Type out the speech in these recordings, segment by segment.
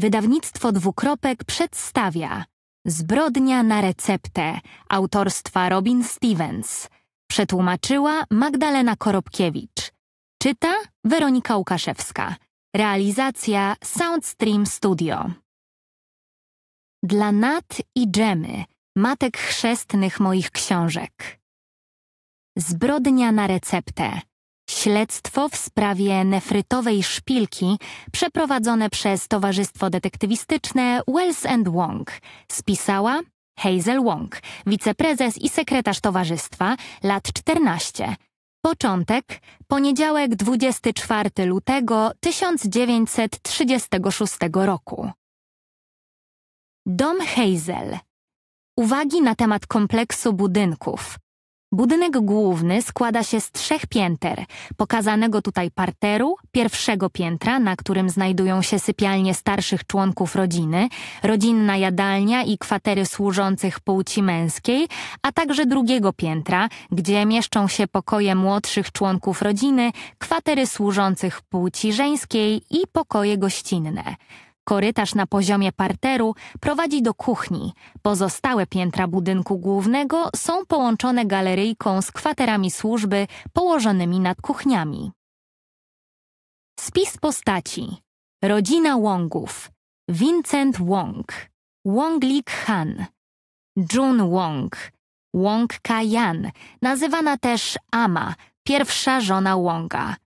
Wydawnictwo Dwukropek przedstawia Zbrodnia na receptę autorstwa Robin Stevens. Przetłumaczyła Magdalena Korobkiewicz. Czyta Weronika Łukaszewska. Realizacja Soundstream Studio. Dla Nat i Dżemy, matek chrzestnych moich książek. Zbrodnia na receptę. Śledztwo w sprawie nefrytowej szpilki przeprowadzone przez Towarzystwo Detektywistyczne Wells and Wong spisała Hazel Wong, wiceprezes i sekretarz towarzystwa, lat 14. Początek poniedziałek 24 lutego 1936 roku. Dom Hazel. Uwagi na temat kompleksu budynków. Budynek główny składa się z trzech pięter, pokazanego tutaj parteru, pierwszego piętra, na którym znajdują się sypialnie starszych członków rodziny, rodzinna jadalnia i kwatery służących płci męskiej, a także drugiego piętra, gdzie mieszczą się pokoje młodszych członków rodziny, kwatery służących płci żeńskiej i pokoje gościnne. Korytarz na poziomie parteru prowadzi do kuchni. Pozostałe piętra budynku głównego są połączone galeryjką z kwaterami służby położonymi nad kuchniami. Spis postaci. Rodzina Wongów. Vincent Wong. Wong Lik Han. Jun Wong. Wong Yan nazywana też Ama, pierwsza żona Wonga.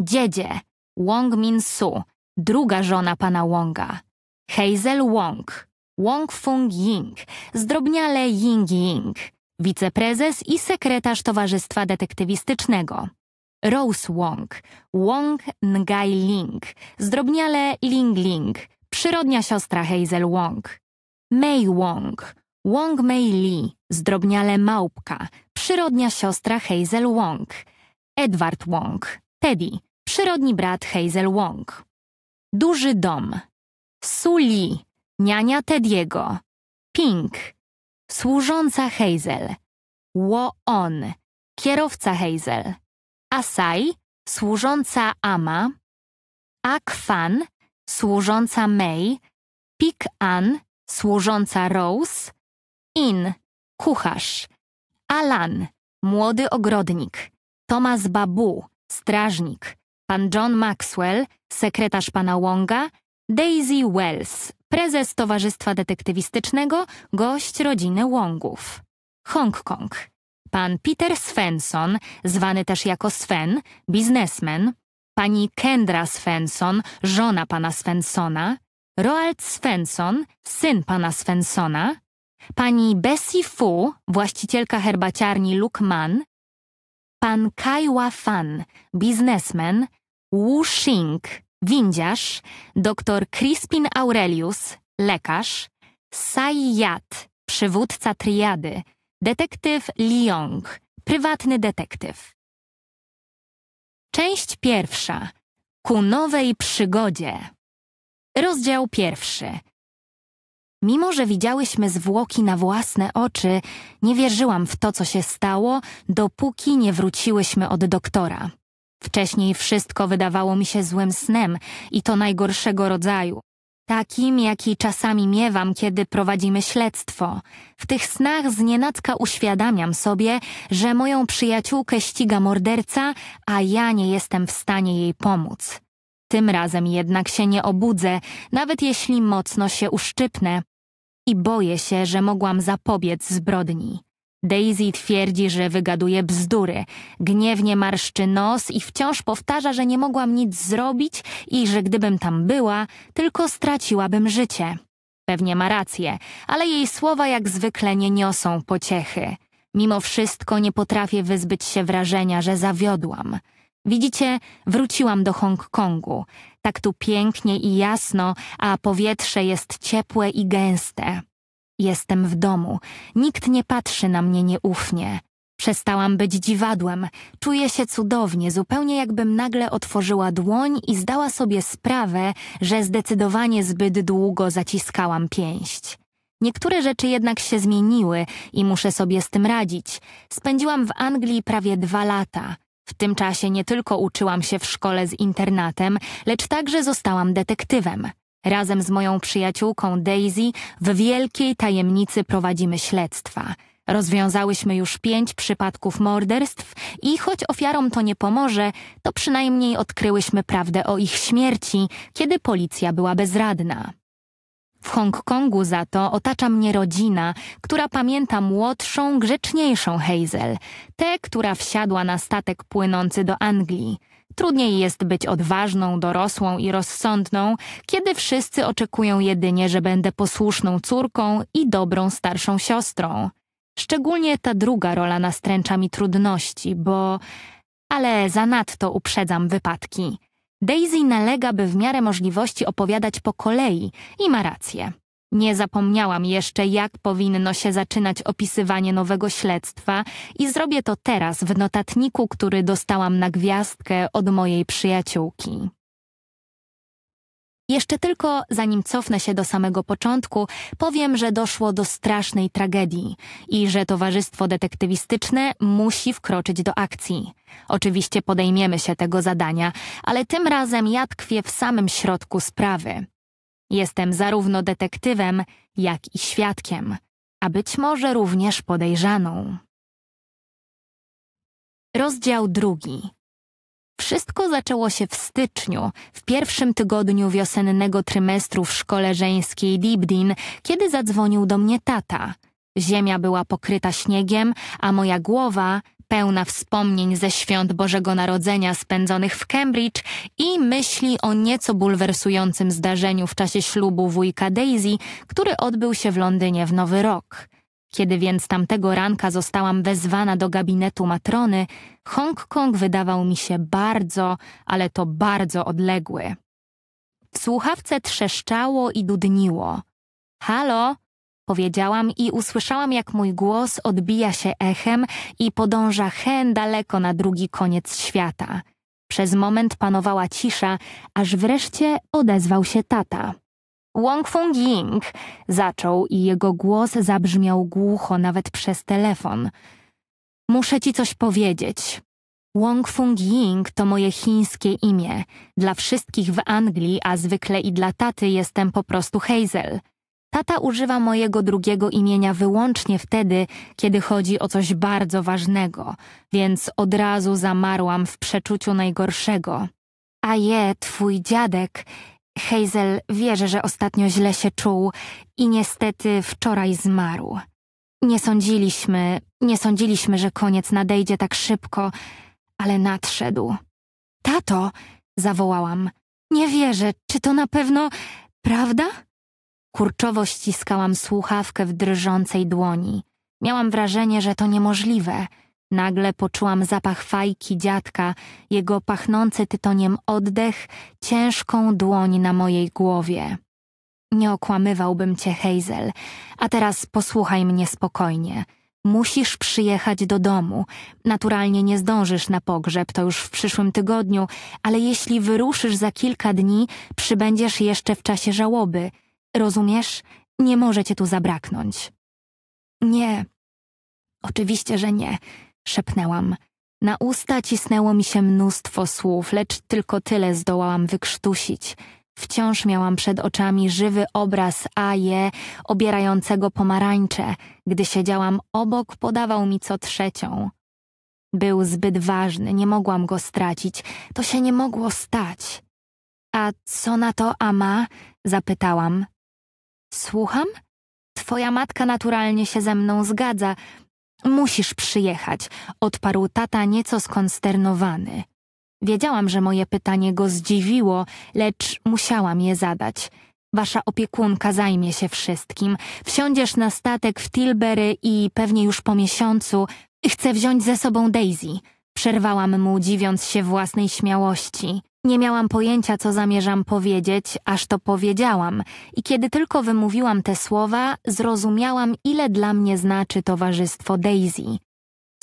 Dziedzie Wong Min Su, druga żona pana Wonga, Hazel Wong, Wong Fung Ying, zdrobniale Ying Ying, wiceprezes i sekretarz Towarzystwa Detektywistycznego. Rose Wong, Wong Ngai Ling, zdrobniale Ling Ling, przyrodnia siostra Hazel Wong. Mei Wong, Wong Mei Li, zdrobniale małpka, przyrodnia siostra Hazel Wong. Edward Wong, Teddy, przyrodni brat Hazel Wong. Duży dom. Suli, niania Tediego. Pink, służąca Hazel. Wo-on, kierowca Hazel. Asai, służąca Ama. Akfan, służąca May. Pik-an, służąca Rose. In, kucharz. Alan, młody ogrodnik. Thomas Babu, strażnik. Pan John Maxwell, sekretarz pana Wonga, Daisy Wells, prezes Towarzystwa Detektywistycznego, gość rodziny Wongów. Hongkong. Pan Peter Svensson, zwany też jako Sven, biznesmen. Pani Kendra Svensson, żona pana Svenssona. Roald Svensson, syn pana Svenssona. Pani Bessie Fu, właścicielka herbaciarni Lukman. Pan Kaiwa Fan, biznesmen, Wu Xing, windziarz, dr Crispin Aurelius, lekarz, Sai Yat, przywódca triady, detektyw Yong, prywatny detektyw. Część pierwsza. Ku nowej przygodzie. Rozdział pierwszy. Mimo, że widziałyśmy zwłoki na własne oczy, nie wierzyłam w to, co się stało, dopóki nie wróciłyśmy od doktora. Wcześniej wszystko wydawało mi się złym snem i to najgorszego rodzaju. Takim, jaki czasami miewam, kiedy prowadzimy śledztwo. W tych snach znienacka uświadamiam sobie, że moją przyjaciółkę ściga morderca, a ja nie jestem w stanie jej pomóc. Tym razem jednak się nie obudzę, nawet jeśli mocno się uszczypnę. I boję się, że mogłam zapobiec zbrodni. Daisy twierdzi, że wygaduje bzdury, gniewnie marszczy nos i wciąż powtarza, że nie mogłam nic zrobić i że gdybym tam była, tylko straciłabym życie. Pewnie ma rację, ale jej słowa jak zwykle nie niosą pociechy. Mimo wszystko nie potrafię wyzbyć się wrażenia, że zawiodłam. Widzicie, wróciłam do Hongkongu. Tak tu pięknie i jasno, a powietrze jest ciepłe i gęste. Jestem w domu. Nikt nie patrzy na mnie nieufnie. Przestałam być dziwadłem. Czuję się cudownie, zupełnie jakbym nagle otworzyła dłoń i zdała sobie sprawę, że zdecydowanie zbyt długo zaciskałam pięść. Niektóre rzeczy jednak się zmieniły i muszę sobie z tym radzić. Spędziłam w Anglii prawie dwa lata. W tym czasie nie tylko uczyłam się w szkole z internatem, lecz także zostałam detektywem. Razem z moją przyjaciółką Daisy w wielkiej tajemnicy prowadzimy śledztwa. Rozwiązałyśmy już pięć przypadków morderstw i choć ofiarom to nie pomoże, to przynajmniej odkryłyśmy prawdę o ich śmierci, kiedy policja była bezradna. W Hongkongu za to otacza mnie rodzina, która pamięta młodszą, grzeczniejszą Hazel, tę, która wsiadła na statek płynący do Anglii. Trudniej jest być odważną, dorosłą i rozsądną, kiedy wszyscy oczekują jedynie, że będę posłuszną córką i dobrą starszą siostrą. Szczególnie ta druga rola nastręcza mi trudności, bo... Ale zanadto uprzedzam wypadki. Daisy nalega, by w miarę możliwości opowiadać po kolei i ma rację. Nie zapomniałam jeszcze, jak powinno się zaczynać opisywanie nowego śledztwa i zrobię to teraz w notatniku, który dostałam na gwiazdkę od mojej przyjaciółki. Jeszcze tylko, zanim cofnę się do samego początku, powiem, że doszło do strasznej tragedii i że Towarzystwo Detektywistyczne musi wkroczyć do akcji. Oczywiście podejmiemy się tego zadania, ale tym razem ja tkwię w samym środku sprawy. Jestem zarówno detektywem, jak i świadkiem, a być może również podejrzaną. Rozdział drugi. Wszystko zaczęło się w styczniu, w pierwszym tygodniu wiosennego trymestru w szkole żeńskiej Dibdin, kiedy zadzwonił do mnie tata. Ziemia była pokryta śniegiem, a moja głowa pełna wspomnień ze świąt Bożego Narodzenia spędzonych w Cambridge i myśli o nieco bulwersującym zdarzeniu w czasie ślubu wujka Daisy, który odbył się w Londynie w Nowy Rok. Kiedy więc tamtego ranka zostałam wezwana do gabinetu matrony, Hongkong wydawał mi się bardzo, ale to bardzo odległy. W słuchawce trzeszczało i dudniło. Halo, Powiedziałam i usłyszałam, jak mój głos odbija się echem i podąża hen daleko na drugi koniec świata. Przez moment panowała cisza, aż wreszcie odezwał się tata. Wong Fung Ying zaczął i jego głos zabrzmiał głucho nawet przez telefon. Muszę ci coś powiedzieć. Wong Fung Ying to moje chińskie imię. Dla wszystkich w Anglii, a zwykle i dla taty jestem po prostu Hazel. Tata używa mojego drugiego imienia wyłącznie wtedy, kiedy chodzi o coś bardzo ważnego, więc od razu zamarłam w przeczuciu najgorszego. A je, twój dziadek. Hazel wierzy, że ostatnio źle się czuł i niestety wczoraj zmarł. Nie sądziliśmy, nie sądziliśmy, że koniec nadejdzie tak szybko, ale nadszedł. Tato, zawołałam, nie wierzę, czy to na pewno prawda? Kurczowo ściskałam słuchawkę w drżącej dłoni. Miałam wrażenie, że to niemożliwe. Nagle poczułam zapach fajki dziadka, jego pachnący tytoniem oddech, ciężką dłoń na mojej głowie. Nie okłamywałbym cię, Hazel, a teraz posłuchaj mnie spokojnie. Musisz przyjechać do domu. Naturalnie nie zdążysz na pogrzeb, to już w przyszłym tygodniu, ale jeśli wyruszysz za kilka dni, przybędziesz jeszcze w czasie żałoby – Rozumiesz? Nie może cię tu zabraknąć. Nie. Oczywiście, że nie, szepnęłam. Na usta cisnęło mi się mnóstwo słów, lecz tylko tyle zdołałam wykrztusić. Wciąż miałam przed oczami żywy obraz Aje obierającego pomarańcze. Gdy siedziałam obok, podawał mi co trzecią. Był zbyt ważny, nie mogłam go stracić. To się nie mogło stać. A co na to Ama? zapytałam, Słucham? Twoja matka naturalnie się ze mną zgadza. Musisz przyjechać, odparł tata nieco skonsternowany. Wiedziałam, że moje pytanie go zdziwiło, lecz musiałam je zadać. Wasza opiekunka zajmie się wszystkim. Wsiądziesz na statek w Tilbury i pewnie już po miesiącu chcę wziąć ze sobą Daisy. Przerwałam mu, dziwiąc się własnej śmiałości. Nie miałam pojęcia, co zamierzam powiedzieć, aż to powiedziałam, i kiedy tylko wymówiłam te słowa, zrozumiałam, ile dla mnie znaczy towarzystwo Daisy.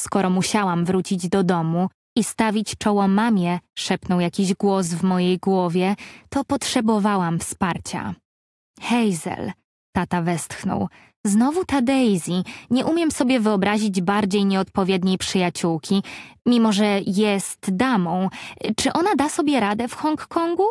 Skoro musiałam wrócić do domu i stawić czoło mamie, szepnął jakiś głos w mojej głowie, to potrzebowałam wsparcia. Hazel, tata westchnął, Znowu ta Daisy. Nie umiem sobie wyobrazić bardziej nieodpowiedniej przyjaciółki, mimo że jest damą. Czy ona da sobie radę w Hongkongu?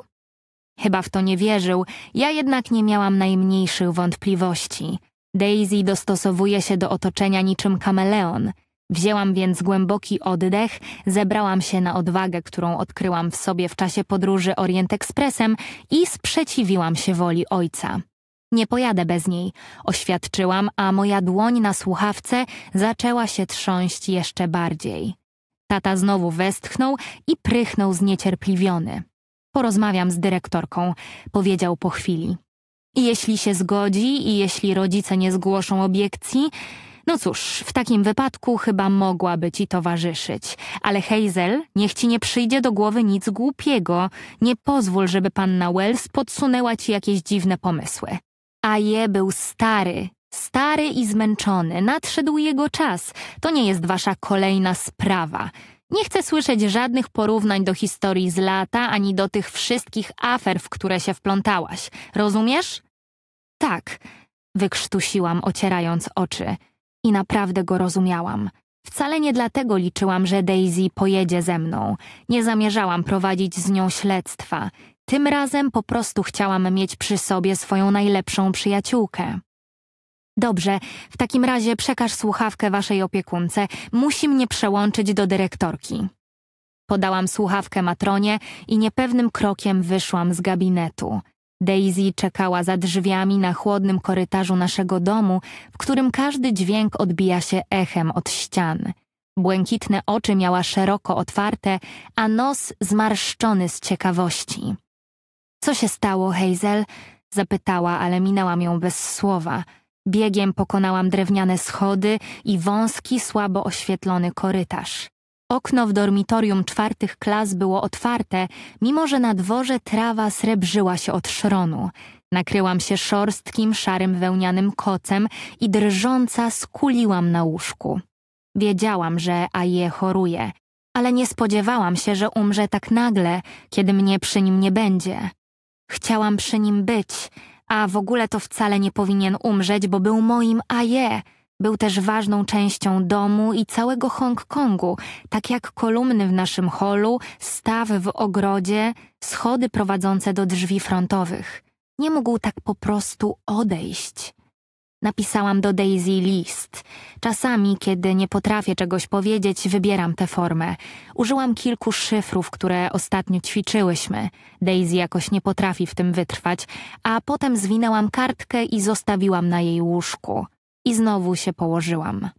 Chyba w to nie wierzył, ja jednak nie miałam najmniejszych wątpliwości. Daisy dostosowuje się do otoczenia niczym kameleon. Wzięłam więc głęboki oddech, zebrałam się na odwagę, którą odkryłam w sobie w czasie podróży Orient Expressem i sprzeciwiłam się woli ojca. Nie pojadę bez niej, oświadczyłam, a moja dłoń na słuchawce zaczęła się trząść jeszcze bardziej. Tata znowu westchnął i prychnął zniecierpliwiony. Porozmawiam z dyrektorką, powiedział po chwili. Jeśli się zgodzi i jeśli rodzice nie zgłoszą obiekcji, no cóż, w takim wypadku chyba mogłaby ci towarzyszyć. Ale Hazel, niech ci nie przyjdzie do głowy nic głupiego. Nie pozwól, żeby panna Wells podsunęła ci jakieś dziwne pomysły. A je był stary, stary i zmęczony. Nadszedł jego czas. To nie jest wasza kolejna sprawa. Nie chcę słyszeć żadnych porównań do historii z lata, ani do tych wszystkich afer, w które się wplątałaś. Rozumiesz? Tak, wykrztusiłam, ocierając oczy. I naprawdę go rozumiałam. Wcale nie dlatego liczyłam, że Daisy pojedzie ze mną. Nie zamierzałam prowadzić z nią śledztwa. Tym razem po prostu chciałam mieć przy sobie swoją najlepszą przyjaciółkę. Dobrze, w takim razie przekaż słuchawkę waszej opiekunce. Musi mnie przełączyć do dyrektorki. Podałam słuchawkę matronie i niepewnym krokiem wyszłam z gabinetu. Daisy czekała za drzwiami na chłodnym korytarzu naszego domu, w którym każdy dźwięk odbija się echem od ścian. Błękitne oczy miała szeroko otwarte, a nos zmarszczony z ciekawości. Co się stało, Hazel? Zapytała, ale minęłam ją bez słowa. Biegiem pokonałam drewniane schody i wąski, słabo oświetlony korytarz. Okno w dormitorium czwartych klas było otwarte, mimo że na dworze trawa srebrzyła się od szronu. Nakryłam się szorstkim, szarym wełnianym kocem i drżąca skuliłam na łóżku. Wiedziałam, że Aje choruje, ale nie spodziewałam się, że umrze tak nagle, kiedy mnie przy nim nie będzie. Chciałam przy nim być, a w ogóle to wcale nie powinien umrzeć, bo był moim aje. Był też ważną częścią domu i całego Hongkongu, tak jak kolumny w naszym holu, staw w ogrodzie, schody prowadzące do drzwi frontowych. Nie mógł tak po prostu odejść. Napisałam do Daisy list. Czasami, kiedy nie potrafię czegoś powiedzieć, wybieram tę formę. Użyłam kilku szyfrów, które ostatnio ćwiczyłyśmy. Daisy jakoś nie potrafi w tym wytrwać, a potem zwinęłam kartkę i zostawiłam na jej łóżku. I znowu się położyłam.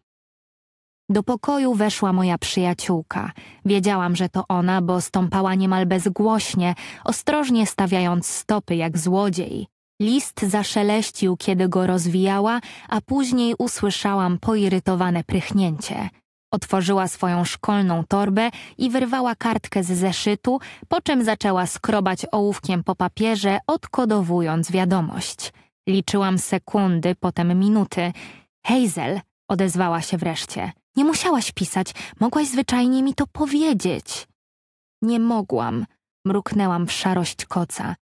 Do pokoju weszła moja przyjaciółka. Wiedziałam, że to ona, bo stąpała niemal bezgłośnie, ostrożnie stawiając stopy jak złodziej. List zaszeleścił, kiedy go rozwijała, a później usłyszałam poirytowane prychnięcie. Otworzyła swoją szkolną torbę i wyrwała kartkę z zeszytu, po czym zaczęła skrobać ołówkiem po papierze, odkodowując wiadomość. Liczyłam sekundy, potem minuty. Hazel, odezwała się wreszcie. Nie musiałaś pisać, mogłaś zwyczajnie mi to powiedzieć. Nie mogłam, mruknęłam w szarość koca.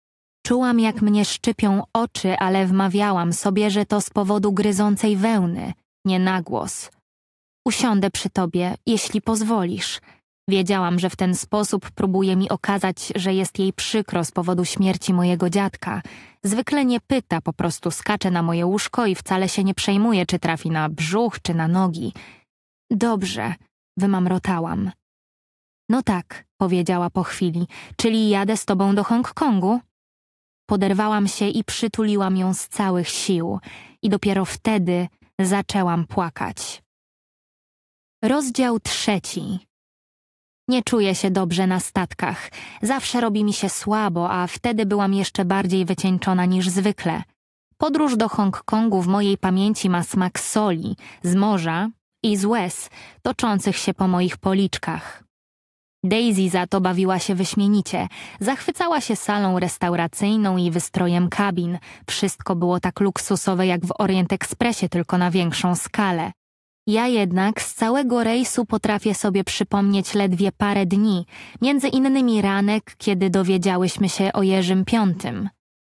Czułam, jak mnie szczypią oczy, ale wmawiałam sobie, że to z powodu gryzącej wełny, nie nagłos. Usiądę przy tobie, jeśli pozwolisz. Wiedziałam, że w ten sposób próbuje mi okazać, że jest jej przykro z powodu śmierci mojego dziadka. Zwykle nie pyta, po prostu skacze na moje łóżko i wcale się nie przejmuje, czy trafi na brzuch, czy na nogi. Dobrze, wymamrotałam. No tak, powiedziała po chwili, czyli jadę z tobą do Hongkongu? Poderwałam się i przytuliłam ją z całych sił i dopiero wtedy zaczęłam płakać. Rozdział trzeci. Nie czuję się dobrze na statkach. Zawsze robi mi się słabo, a wtedy byłam jeszcze bardziej wycieńczona niż zwykle. Podróż do Hongkongu w mojej pamięci ma smak soli, z morza i z łez toczących się po moich policzkach. Daisy za to bawiła się wyśmienicie. Zachwycała się salą restauracyjną i wystrojem kabin. Wszystko było tak luksusowe jak w Orient Expressie, tylko na większą skalę. Ja jednak z całego rejsu potrafię sobie przypomnieć ledwie parę dni, między innymi ranek, kiedy dowiedziałyśmy się o Jerzym Piątym.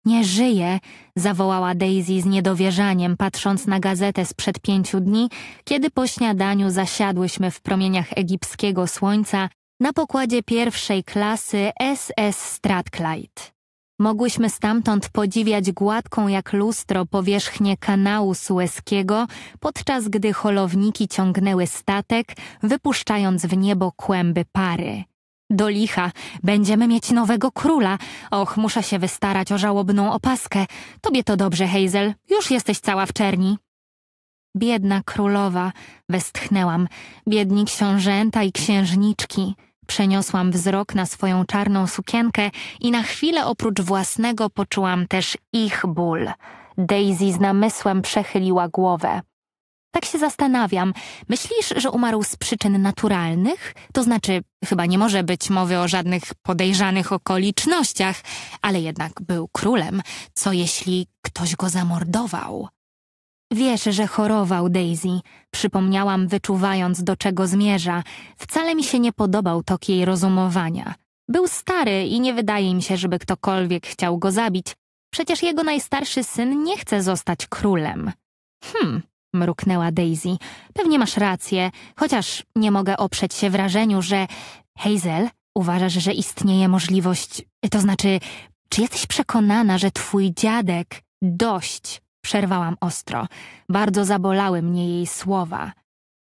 Nie żyje, zawołała Daisy z niedowierzaniem, patrząc na gazetę sprzed pięciu dni, kiedy po śniadaniu zasiadłyśmy w promieniach egipskiego słońca na pokładzie pierwszej klasy SS Strathclyde. Mogłyśmy stamtąd podziwiać gładką jak lustro powierzchnię kanału sueskiego, podczas gdy holowniki ciągnęły statek, wypuszczając w niebo kłęby pary. Do licha, będziemy mieć nowego króla. Och, muszę się wystarać o żałobną opaskę. Tobie to dobrze, Hazel. Już jesteś cała w czerni. Biedna królowa, westchnęłam, biedni książęta i księżniczki. Przeniosłam wzrok na swoją czarną sukienkę i na chwilę oprócz własnego poczułam też ich ból. Daisy z namysłem przechyliła głowę. Tak się zastanawiam. Myślisz, że umarł z przyczyn naturalnych? To znaczy, chyba nie może być mowy o żadnych podejrzanych okolicznościach, ale jednak był królem. Co jeśli ktoś go zamordował? Wiesz, że chorował Daisy, przypomniałam, wyczuwając, do czego zmierza. Wcale mi się nie podobał tok jej rozumowania. Był stary i nie wydaje mi się, żeby ktokolwiek chciał go zabić. Przecież jego najstarszy syn nie chce zostać królem. Hm, mruknęła Daisy. Pewnie masz rację, chociaż nie mogę oprzeć się wrażeniu, że... Hazel, uważasz, że istnieje możliwość... To znaczy, czy jesteś przekonana, że twój dziadek... Dość Przerwałam ostro. Bardzo zabolały mnie jej słowa.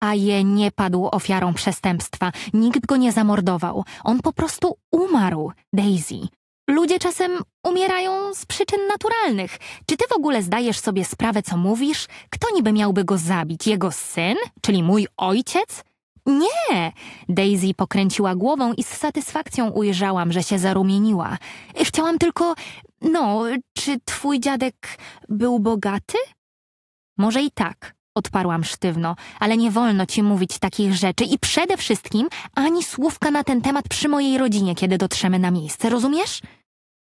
A je nie padł ofiarą przestępstwa. Nikt go nie zamordował. On po prostu umarł, Daisy. Ludzie czasem umierają z przyczyn naturalnych. Czy ty w ogóle zdajesz sobie sprawę, co mówisz? Kto niby miałby go zabić? Jego syn? Czyli mój ojciec? Nie! Daisy pokręciła głową i z satysfakcją ujrzałam, że się zarumieniła. Chciałam tylko. No, czy twój dziadek był bogaty? Może i tak, odparłam sztywno, ale nie wolno ci mówić takich rzeczy i przede wszystkim ani słówka na ten temat przy mojej rodzinie, kiedy dotrzemy na miejsce, rozumiesz?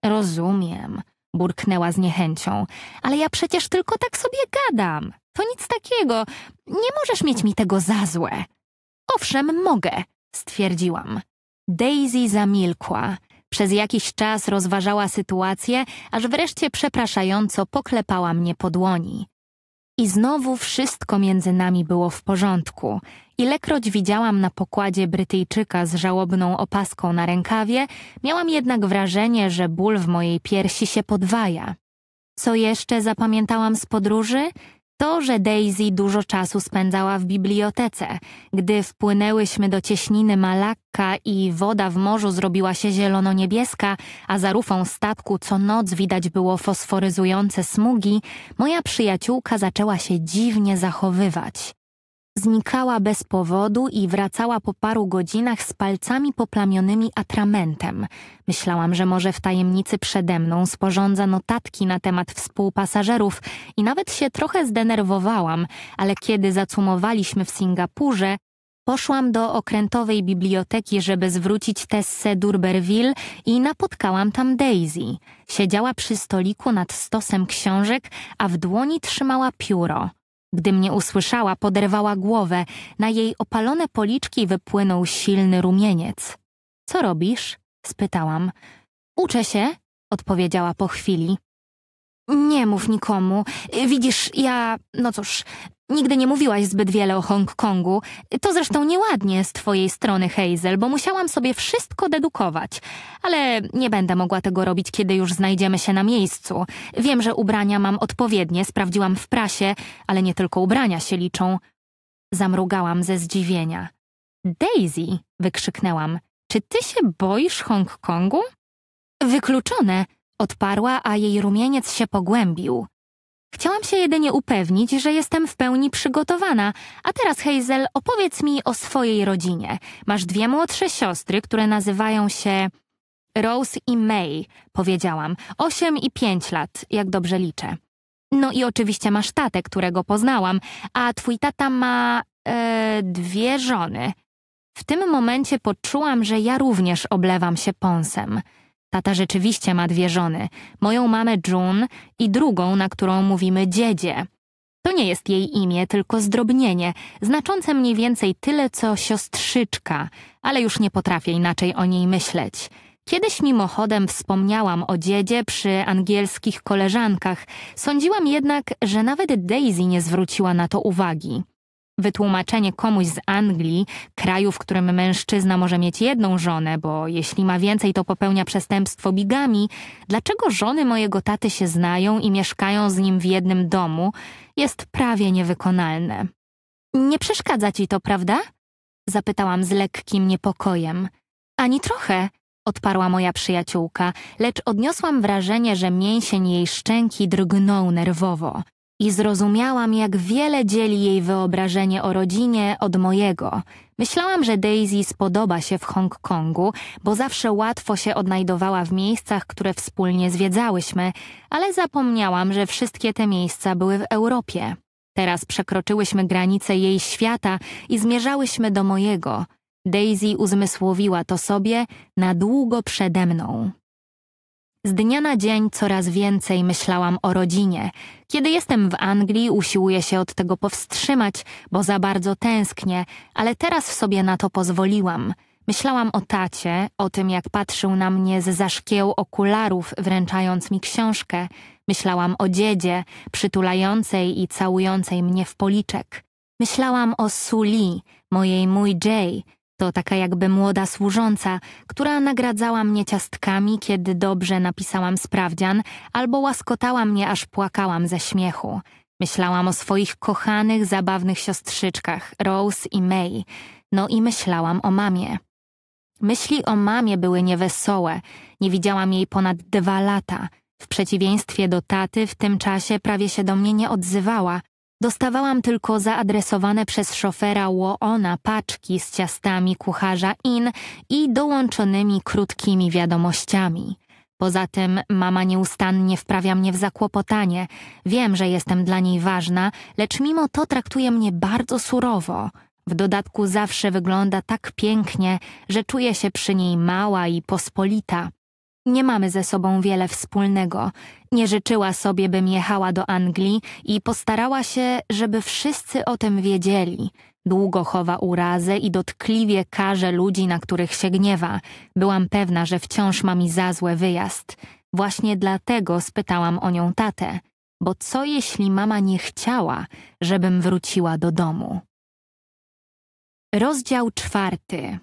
Rozumiem, burknęła z niechęcią, ale ja przecież tylko tak sobie gadam. To nic takiego. Nie możesz mieć mi tego za złe. Owszem, mogę, stwierdziłam. Daisy zamilkła. Przez jakiś czas rozważała sytuację, aż wreszcie przepraszająco poklepała mnie po dłoni. I znowu wszystko między nami było w porządku. Ilekroć widziałam na pokładzie Brytyjczyka z żałobną opaską na rękawie, miałam jednak wrażenie, że ból w mojej piersi się podwaja. Co jeszcze zapamiętałam z podróży? To, że Daisy dużo czasu spędzała w bibliotece, gdy wpłynęłyśmy do cieśniny Malakka i woda w morzu zrobiła się zielono-niebieska, a za rufą statku co noc widać było fosforyzujące smugi, moja przyjaciółka zaczęła się dziwnie zachowywać. Znikała bez powodu i wracała po paru godzinach z palcami poplamionymi atramentem. Myślałam, że może w tajemnicy przede mną sporządza notatki na temat współpasażerów i nawet się trochę zdenerwowałam, ale kiedy zacumowaliśmy w Singapurze, Poszłam do okrętowej biblioteki, żeby zwrócić Tessę d'Urberville i napotkałam tam Daisy. Siedziała przy stoliku nad stosem książek, a w dłoni trzymała pióro. Gdy mnie usłyszała, poderwała głowę, na jej opalone policzki wypłynął silny rumieniec. Co robisz? spytałam. Uczę się, odpowiedziała po chwili. Nie mów nikomu. Widzisz, ja, no cóż, Nigdy nie mówiłaś zbyt wiele o Hongkongu. To zresztą nieładnie z twojej strony, Hazel, bo musiałam sobie wszystko dedukować. Ale nie będę mogła tego robić, kiedy już znajdziemy się na miejscu. Wiem, że ubrania mam odpowiednie, sprawdziłam w prasie, ale nie tylko ubrania się liczą. Zamrugałam ze zdziwienia. Daisy! wykrzyknęłam. Czy ty się boisz Hongkongu? Wykluczone! odparła, a jej rumieniec się pogłębił. Chciałam się jedynie upewnić, że jestem w pełni przygotowana. A teraz, Hazel, opowiedz mi o swojej rodzinie. Masz dwie młodsze siostry, które nazywają się Rose i May, powiedziałam. Osiem i pięć lat, jak dobrze liczę. No i oczywiście masz tatę, którego poznałam, a twój tata ma e, dwie żony. W tym momencie poczułam, że ja również oblewam się pąsem. Tata rzeczywiście ma dwie żony, moją mamę June i drugą, na którą mówimy dziedzie. To nie jest jej imię, tylko zdrobnienie, znaczące mniej więcej tyle co siostrzyczka, ale już nie potrafię inaczej o niej myśleć. Kiedyś mimochodem wspomniałam o dziedzie przy angielskich koleżankach, sądziłam jednak, że nawet Daisy nie zwróciła na to uwagi wytłumaczenie komuś z Anglii, kraju, w którym mężczyzna może mieć jedną żonę, bo jeśli ma więcej, to popełnia przestępstwo bigami, dlaczego żony mojego taty się znają i mieszkają z nim w jednym domu, jest prawie niewykonalne. Nie przeszkadza ci to, prawda? Zapytałam z lekkim niepokojem. Ani trochę, odparła moja przyjaciółka, lecz odniosłam wrażenie, że mięsień jej szczęki drgnął nerwowo i zrozumiałam, jak wiele dzieli jej wyobrażenie o rodzinie od mojego. Myślałam, że Daisy spodoba się w Hongkongu, bo zawsze łatwo się odnajdowała w miejscach, które wspólnie zwiedzałyśmy, ale zapomniałam, że wszystkie te miejsca były w Europie. Teraz przekroczyłyśmy granice jej świata i zmierzałyśmy do mojego. Daisy uzmysłowiła to sobie na długo przede mną. Z dnia na dzień coraz więcej myślałam o rodzinie. Kiedy jestem w Anglii, usiłuję się od tego powstrzymać, bo za bardzo tęsknię, ale teraz sobie na to pozwoliłam. Myślałam o tacie, o tym jak patrzył na mnie z za szkieł okularów, wręczając mi książkę. Myślałam o dziedzie, przytulającej i całującej mnie w policzek. Myślałam o Suli, mojej mój Jay, to taka jakby młoda służąca, która nagradzała mnie ciastkami, kiedy dobrze napisałam sprawdzian, albo łaskotała mnie, aż płakałam ze śmiechu. Myślałam o swoich kochanych, zabawnych siostrzyczkach, Rose i May. No i myślałam o mamie. Myśli o mamie były niewesołe. Nie widziałam jej ponad dwa lata. W przeciwieństwie do taty, w tym czasie prawie się do mnie nie odzywała, Dostawałam tylko zaadresowane przez szofera Łona paczki z ciastami kucharza In i dołączonymi krótkimi wiadomościami. Poza tym mama nieustannie wprawia mnie w zakłopotanie. Wiem, że jestem dla niej ważna, lecz mimo to traktuje mnie bardzo surowo. W dodatku zawsze wygląda tak pięknie, że czuję się przy niej mała i pospolita. Nie mamy ze sobą wiele wspólnego. Nie życzyła sobie, bym jechała do Anglii i postarała się, żeby wszyscy o tym wiedzieli. Długo chowa urazę i dotkliwie karze ludzi, na których się gniewa. Byłam pewna, że wciąż ma mi za złe wyjazd. Właśnie dlatego spytałam o nią tatę. Bo co jeśli mama nie chciała, żebym wróciła do domu? Rozdział czwarty.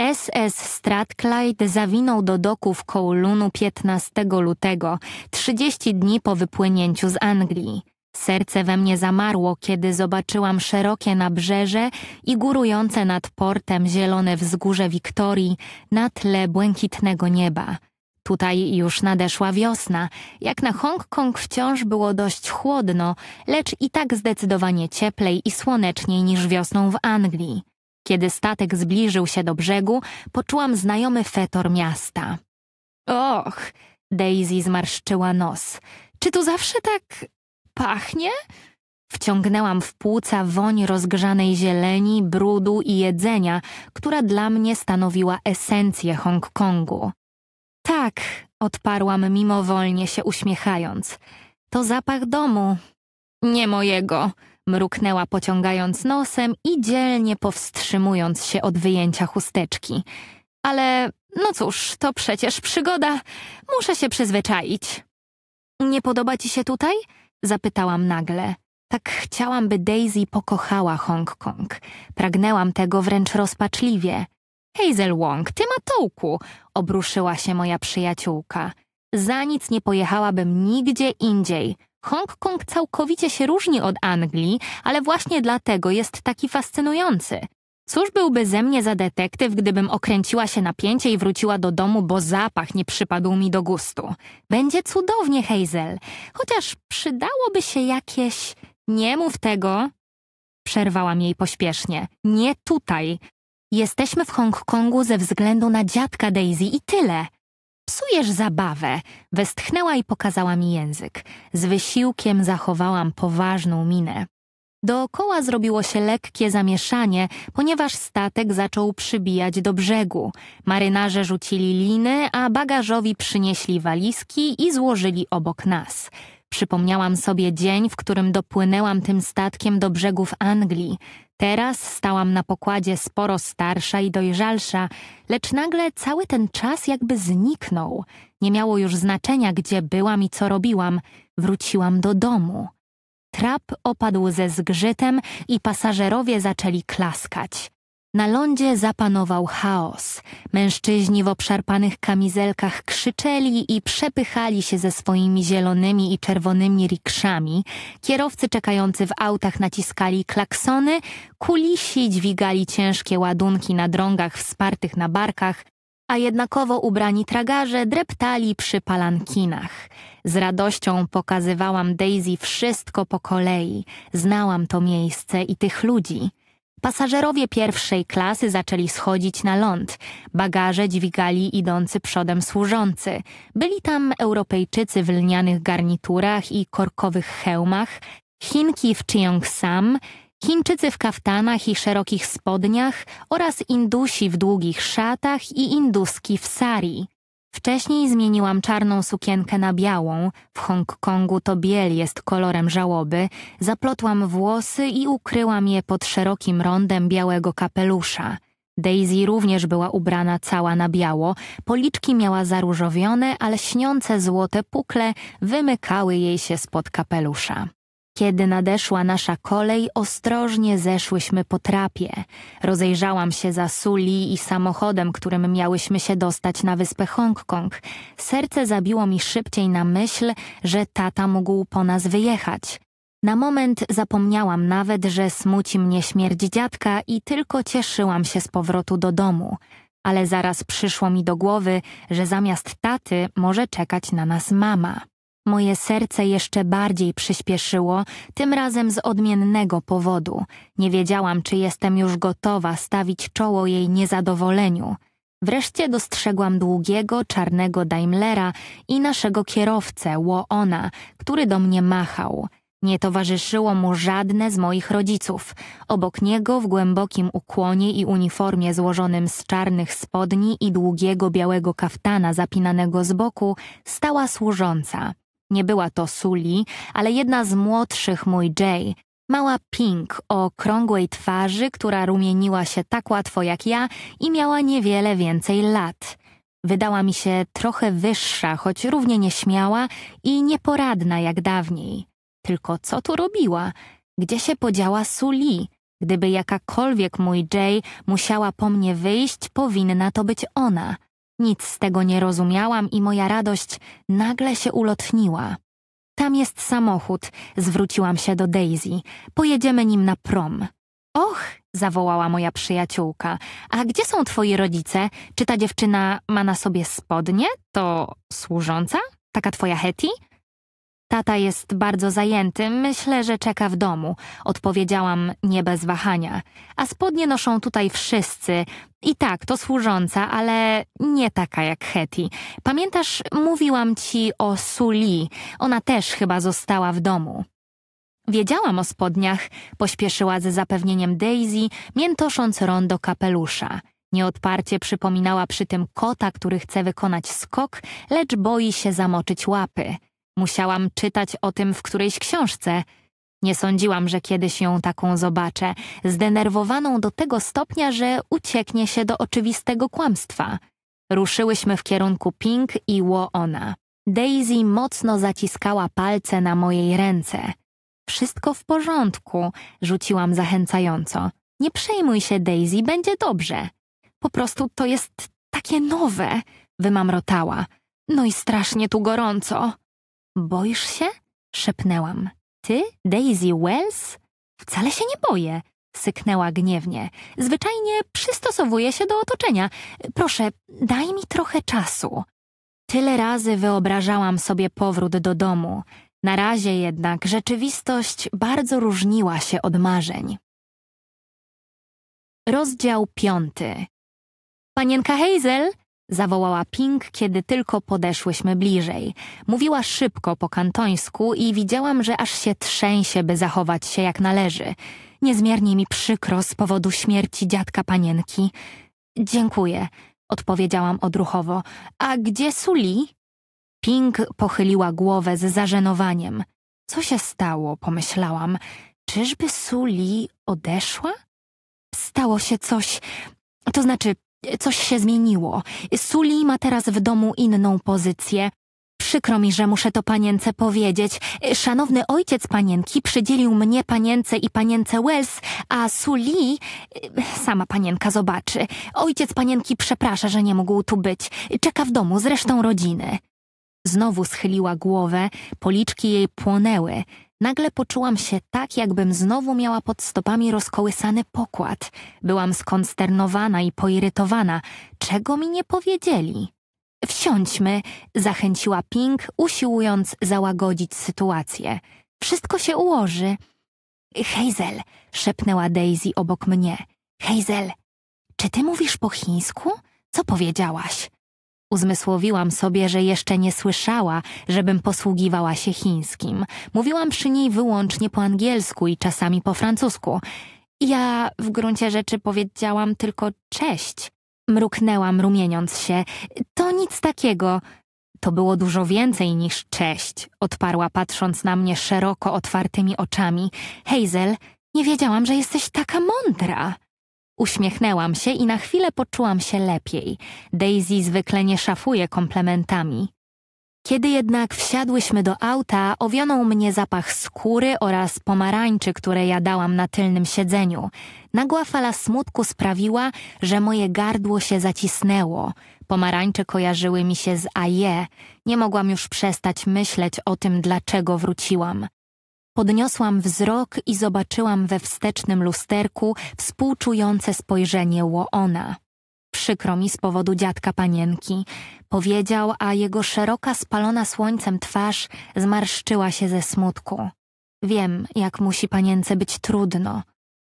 SS Stratclyde zawinął do doków Kowloonu 15 lutego, 30 dni po wypłynięciu z Anglii. Serce we mnie zamarło, kiedy zobaczyłam szerokie nabrzeże i górujące nad portem zielone wzgórze Wiktorii na tle błękitnego nieba. Tutaj już nadeszła wiosna. Jak na Hongkong wciąż było dość chłodno, lecz i tak zdecydowanie cieplej i słoneczniej niż wiosną w Anglii. Kiedy statek zbliżył się do brzegu, poczułam znajomy fetor miasta. Och, Daisy zmarszczyła nos. Czy tu zawsze tak pachnie? Wciągnęłam w płuca woń rozgrzanej zieleni, brudu i jedzenia, która dla mnie stanowiła esencję Hongkongu. Tak, odparłam mimowolnie się uśmiechając. To zapach domu. Nie mojego, Mruknęła pociągając nosem i dzielnie powstrzymując się od wyjęcia chusteczki. Ale no cóż, to przecież przygoda. Muszę się przyzwyczaić. Nie podoba ci się tutaj? Zapytałam nagle. Tak chciałam, by Daisy pokochała Hongkong. Pragnęłam tego wręcz rozpaczliwie. Hazel Wong, ty matołku! Obruszyła się moja przyjaciółka. Za nic nie pojechałabym nigdzie indziej. Hongkong całkowicie się różni od Anglii, ale właśnie dlatego jest taki fascynujący. Cóż byłby ze mnie za detektyw, gdybym okręciła się na pięcie i wróciła do domu, bo zapach nie przypadł mi do gustu. Będzie cudownie, Hazel. Chociaż przydałoby się jakieś... Nie mów tego. Przerwałam jej pośpiesznie. Nie tutaj. Jesteśmy w Hongkongu ze względu na dziadka Daisy i tyle. Psujesz zabawę! Westchnęła i pokazała mi język. Z wysiłkiem zachowałam poważną minę. Dookoła zrobiło się lekkie zamieszanie, ponieważ statek zaczął przybijać do brzegu. Marynarze rzucili liny, a bagażowi przynieśli walizki i złożyli obok nas. Przypomniałam sobie dzień, w którym dopłynęłam tym statkiem do brzegów Anglii. Teraz stałam na pokładzie sporo starsza i dojrzalsza, lecz nagle cały ten czas jakby zniknął. Nie miało już znaczenia, gdzie byłam i co robiłam. Wróciłam do domu. Trap opadł ze zgrzytem i pasażerowie zaczęli klaskać. Na lądzie zapanował chaos. Mężczyźni w obszarpanych kamizelkach krzyczeli i przepychali się ze swoimi zielonymi i czerwonymi rikszami. Kierowcy czekający w autach naciskali klaksony, kulisi dźwigali ciężkie ładunki na drągach wspartych na barkach, a jednakowo ubrani tragarze dreptali przy palankinach. Z radością pokazywałam Daisy wszystko po kolei. Znałam to miejsce i tych ludzi. Pasażerowie pierwszej klasy zaczęli schodzić na ląd. Bagaże dźwigali idący przodem służący. Byli tam Europejczycy w lnianych garniturach i korkowych hełmach, Chinki w Cheongsam, Chińczycy w kaftanach i szerokich spodniach oraz Indusi w długich szatach i Induski w sari. Wcześniej zmieniłam czarną sukienkę na białą, w Hongkongu to biel jest kolorem żałoby, zaplotłam włosy i ukryłam je pod szerokim rondem białego kapelusza. Daisy również była ubrana cała na biało, policzki miała zaróżowione, ale śniące złote pukle wymykały jej się spod kapelusza. Kiedy nadeszła nasza kolej, ostrożnie zeszłyśmy po trapie. Rozejrzałam się za Suli i samochodem, którym miałyśmy się dostać na wyspę Hongkong. Serce zabiło mi szybciej na myśl, że tata mógł po nas wyjechać. Na moment zapomniałam nawet, że smuci mnie śmierć dziadka i tylko cieszyłam się z powrotu do domu. Ale zaraz przyszło mi do głowy, że zamiast taty może czekać na nas mama. Moje serce jeszcze bardziej przyspieszyło, tym razem z odmiennego powodu. Nie wiedziałam, czy jestem już gotowa stawić czoło jej niezadowoleniu. Wreszcie dostrzegłam długiego, czarnego Daimlera i naszego kierowcę, Łona, który do mnie machał. Nie towarzyszyło mu żadne z moich rodziców. Obok niego w głębokim ukłonie i uniformie złożonym z czarnych spodni i długiego białego kaftana zapinanego z boku stała służąca. Nie była to Suli, ale jedna z młodszych mój Jay, mała Pink o krągłej twarzy, która rumieniła się tak łatwo jak ja i miała niewiele więcej lat. Wydała mi się trochę wyższa, choć równie nieśmiała i nieporadna jak dawniej. Tylko co tu robiła? Gdzie się podziała Suli? Gdyby jakakolwiek mój Jay musiała po mnie wyjść, powinna to być ona – nic z tego nie rozumiałam i moja radość nagle się ulotniła. Tam jest samochód, zwróciłam się do Daisy. Pojedziemy nim na prom. Och, zawołała moja przyjaciółka. A gdzie są twoi rodzice? Czy ta dziewczyna ma na sobie spodnie? To służąca? Taka twoja Hetty? Tata jest bardzo zajęty, myślę, że czeka w domu, odpowiedziałam nie bez wahania. A spodnie noszą tutaj wszyscy. I tak, to służąca, ale nie taka jak Hetty. Pamiętasz, mówiłam ci o Suli. Ona też chyba została w domu. Wiedziałam o spodniach, pośpieszyła ze zapewnieniem Daisy, miętosząc rondo kapelusza. Nieodparcie przypominała przy tym kota, który chce wykonać skok, lecz boi się zamoczyć łapy. Musiałam czytać o tym w którejś książce. Nie sądziłam, że kiedyś ją taką zobaczę, zdenerwowaną do tego stopnia, że ucieknie się do oczywistego kłamstwa. Ruszyłyśmy w kierunku Pink i Woona. Daisy mocno zaciskała palce na mojej ręce. Wszystko w porządku, rzuciłam zachęcająco. Nie przejmuj się, Daisy, będzie dobrze. Po prostu to jest takie nowe, wymamrotała. No i strasznie tu gorąco. Boisz się? Szepnęłam. Ty, Daisy Wells? Wcale się nie boję, syknęła gniewnie. Zwyczajnie przystosowuję się do otoczenia. Proszę, daj mi trochę czasu. Tyle razy wyobrażałam sobie powrót do domu. Na razie jednak rzeczywistość bardzo różniła się od marzeń. Rozdział piąty. Panienka Hazel, zawołała Pink, kiedy tylko podeszłyśmy bliżej. Mówiła szybko po kantońsku i widziałam, że aż się trzęsie, by zachować się jak należy. Niezmiernie mi przykro z powodu śmierci dziadka panienki. Dziękuję, odpowiedziałam odruchowo. A gdzie Suli? Pink pochyliła głowę z zażenowaniem. Co się stało? pomyślałam. Czyżby Suli odeszła? Stało się coś, to znaczy, Coś się zmieniło. Suli ma teraz w domu inną pozycję. Przykro mi, że muszę to panience powiedzieć. Szanowny ojciec panienki przydzielił mnie panience i panience Wells, a Suli... Sama panienka zobaczy. Ojciec panienki przeprasza, że nie mógł tu być. Czeka w domu z resztą rodziny. Znowu schyliła głowę, policzki jej płonęły. Nagle poczułam się tak, jakbym znowu miała pod stopami rozkołysany pokład. Byłam skonsternowana i poirytowana. Czego mi nie powiedzieli? Wsiądźmy, zachęciła Pink, usiłując załagodzić sytuację. Wszystko się ułoży. Hazel, szepnęła Daisy obok mnie. Hazel, czy ty mówisz po chińsku? Co powiedziałaś? Uzmysłowiłam sobie, że jeszcze nie słyszała, żebym posługiwała się chińskim. Mówiłam przy niej wyłącznie po angielsku i czasami po francusku. Ja w gruncie rzeczy powiedziałam tylko cześć. Mruknęłam, rumieniąc się. To nic takiego. To było dużo więcej niż cześć, odparła patrząc na mnie szeroko otwartymi oczami. Hazel, nie wiedziałam, że jesteś taka mądra. Uśmiechnęłam się i na chwilę poczułam się lepiej. Daisy zwykle nie szafuje komplementami. Kiedy jednak wsiadłyśmy do auta, owionął mnie zapach skóry oraz pomarańczy, które jadałam na tylnym siedzeniu. Nagła fala smutku sprawiła, że moje gardło się zacisnęło. Pomarańcze kojarzyły mi się z Aje. Nie mogłam już przestać myśleć o tym, dlaczego wróciłam. Podniosłam wzrok i zobaczyłam we wstecznym lusterku współczujące spojrzenie Łoona. Przykro mi z powodu dziadka panienki, powiedział, a jego szeroka, spalona słońcem twarz zmarszczyła się ze smutku. Wiem, jak musi panience być trudno.